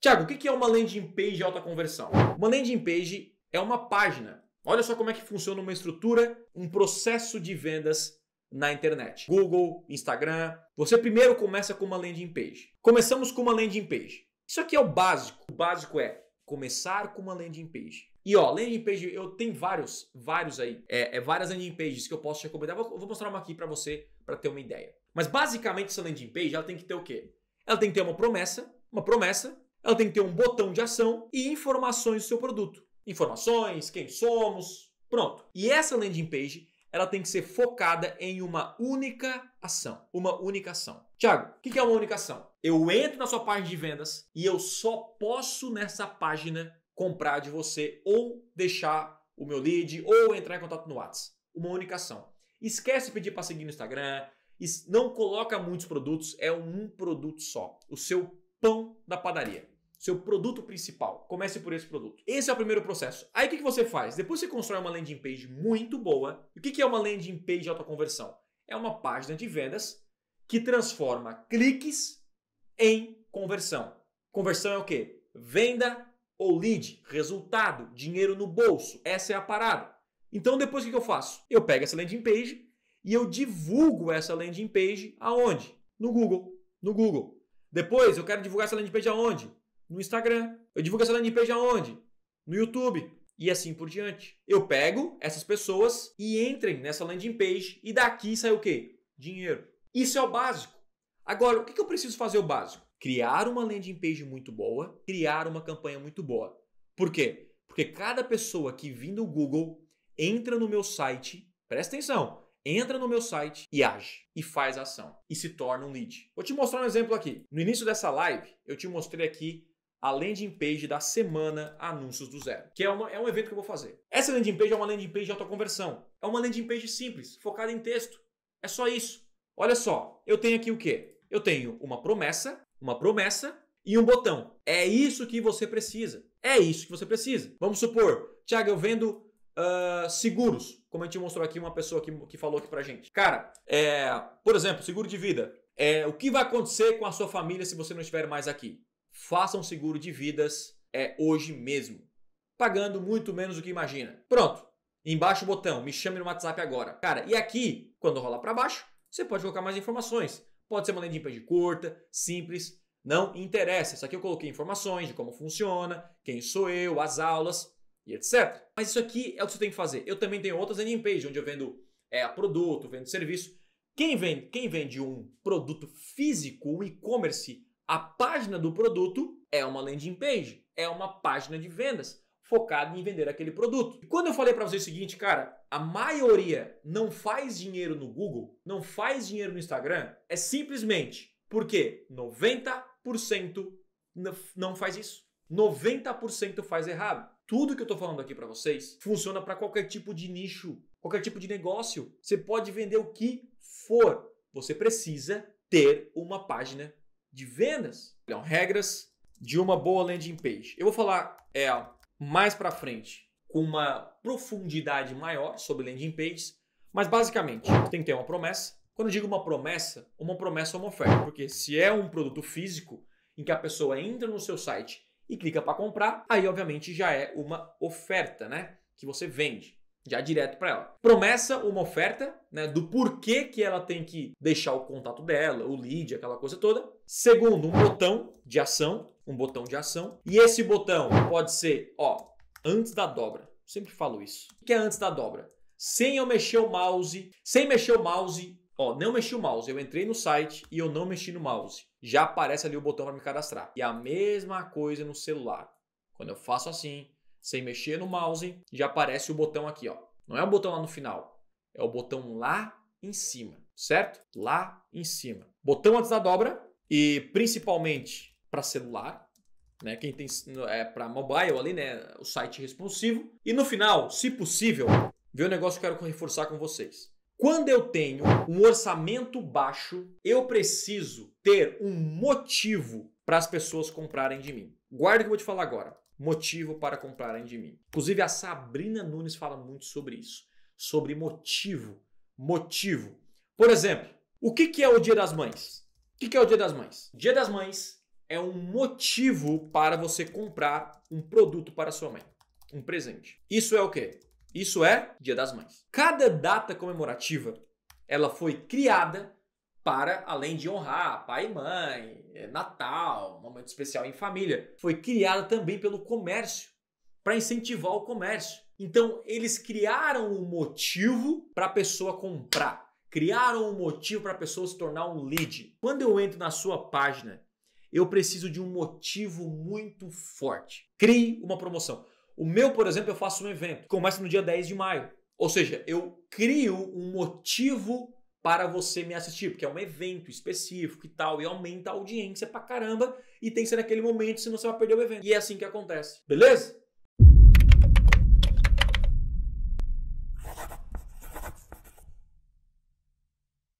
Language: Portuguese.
Tiago, o que é uma landing page de alta conversão? Uma landing page é uma página. Olha só como é que funciona uma estrutura, um processo de vendas na internet. Google, Instagram. Você primeiro começa com uma landing page. Começamos com uma landing page. Isso aqui é o básico. O básico é começar com uma landing page. E ó, landing page, eu tenho vários, vários aí. É, é várias landing pages que eu posso te recomendar. Vou, vou mostrar uma aqui para você, para ter uma ideia. Mas basicamente essa landing page, ela tem que ter o quê? Ela tem que ter uma promessa, uma promessa ela tem que ter um botão de ação e informações do seu produto. Informações, quem somos, pronto. E essa landing page, ela tem que ser focada em uma única ação. Uma única ação. Tiago, o que é uma única ação? Eu entro na sua página de vendas e eu só posso nessa página comprar de você ou deixar o meu lead ou entrar em contato no WhatsApp. Uma única ação. Esquece de pedir para seguir no Instagram, não coloca muitos produtos, é um produto só, o seu pão da padaria. Seu produto principal. Comece por esse produto. Esse é o primeiro processo. Aí o que você faz? Depois você constrói uma landing page muito boa. O que é uma landing page de autoconversão? É uma página de vendas que transforma cliques em conversão. Conversão é o quê? Venda ou lead, resultado, dinheiro no bolso. Essa é a parada. Então depois o que eu faço? Eu pego essa landing page e eu divulgo essa landing page aonde? No Google. No Google. Depois eu quero divulgar essa landing page aonde? No Instagram. Eu divulgo essa landing page aonde? No YouTube. E assim por diante. Eu pego essas pessoas e entrem nessa landing page e daqui sai o quê? Dinheiro. Isso é o básico. Agora, o que eu preciso fazer o básico? Criar uma landing page muito boa, criar uma campanha muito boa. Por quê? Porque cada pessoa que vindo do Google entra no meu site, presta atenção, entra no meu site e age, e faz ação, e se torna um lead. Vou te mostrar um exemplo aqui. No início dessa live, eu te mostrei aqui a landing page da semana Anúncios do Zero, que é, uma, é um evento que eu vou fazer. Essa landing page é uma landing page de autoconversão. É uma landing page simples, focada em texto. É só isso. Olha só, eu tenho aqui o quê? Eu tenho uma promessa, uma promessa e um botão. É isso que você precisa. É isso que você precisa. Vamos supor, Thiago, eu vendo uh, seguros, como a gente mostrou aqui, uma pessoa que, que falou aqui pra gente. Cara, é, por exemplo, seguro de vida. É, o que vai acontecer com a sua família se você não estiver mais aqui? faça um seguro de vidas é hoje mesmo, pagando muito menos do que imagina. Pronto, embaixo o botão, me chame no WhatsApp agora. Cara, e aqui, quando rolar para baixo, você pode colocar mais informações. Pode ser uma landing page curta, simples, não interessa. Isso aqui eu coloquei informações de como funciona, quem sou eu, as aulas e etc. Mas isso aqui é o que você tem que fazer. Eu também tenho outras landing pages onde eu vendo é, produto, vendo serviço. Quem vende, quem vende um produto físico, um e-commerce a página do produto é uma landing page, é uma página de vendas focada em vender aquele produto. E quando eu falei para vocês o seguinte, cara, a maioria não faz dinheiro no Google, não faz dinheiro no Instagram, é simplesmente porque 90% não faz isso. 90% faz errado. Tudo que eu estou falando aqui para vocês funciona para qualquer tipo de nicho, qualquer tipo de negócio. Você pode vender o que for. Você precisa ter uma página de vendas são regras de uma boa landing page. Eu vou falar é, mais para frente com uma profundidade maior sobre landing pages, mas basicamente tem que ter uma promessa. Quando eu digo uma promessa, uma promessa é uma oferta, porque se é um produto físico em que a pessoa entra no seu site e clica para comprar, aí obviamente já é uma oferta, né? Que você vende já direto para ela. Promessa uma oferta, né, do porquê que ela tem que deixar o contato dela, o lead, aquela coisa toda. Segundo, um botão de ação, um botão de ação. E esse botão pode ser, ó, antes da dobra. Sempre falo isso. O que é antes da dobra? Sem eu mexer o mouse, sem mexer o mouse, ó, não mexi o mouse. Eu entrei no site e eu não mexi no mouse. Já aparece ali o botão para me cadastrar. E a mesma coisa no celular. Quando eu faço assim, sem mexer no mouse, já aparece o botão aqui, ó. Não é o botão lá no final, é o botão lá em cima, certo? Lá em cima. Botão antes da dobra e principalmente para celular, né? Quem tem é para mobile ali, né? O site responsivo. E no final, se possível, vê um negócio que eu quero reforçar com vocês. Quando eu tenho um orçamento baixo, eu preciso ter um motivo para as pessoas comprarem de mim. Guarda o que eu vou te falar agora motivo para comprarem de mim. Inclusive, a Sabrina Nunes fala muito sobre isso, sobre motivo. Motivo. Por exemplo, o que é o Dia das Mães? O que é o Dia das Mães? Dia das Mães é um motivo para você comprar um produto para sua mãe, um presente. Isso é o quê? Isso é Dia das Mães. Cada data comemorativa, ela foi criada para além de honrar pai e mãe, é, Natal, momento especial em família. Foi criada também pelo comércio, para incentivar o comércio. Então, eles criaram um motivo para a pessoa comprar, criaram um motivo para a pessoa se tornar um lead. Quando eu entro na sua página, eu preciso de um motivo muito forte. Crie uma promoção. O meu, por exemplo, eu faço um evento, começa no dia 10 de maio. Ou seja, eu crio um motivo para você me assistir, porque é um evento específico e tal, e aumenta a audiência pra caramba, e tem que ser naquele momento, senão você vai perder o evento. E é assim que acontece, beleza?